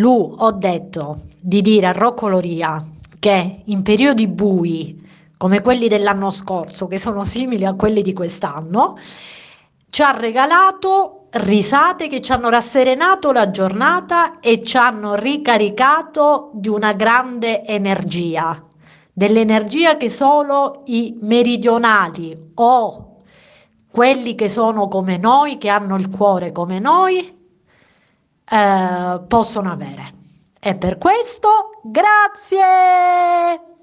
Lu, ho detto di dire a Rocco Loria che in periodi bui come quelli dell'anno scorso, che sono simili a quelli di quest'anno, ci ha regalato risate che ci hanno rasserenato la giornata e ci hanno ricaricato di una grande energia, dell'energia che solo i meridionali o quelli che sono come noi, che hanno il cuore come noi, eh, possono avere. E per questo grazie!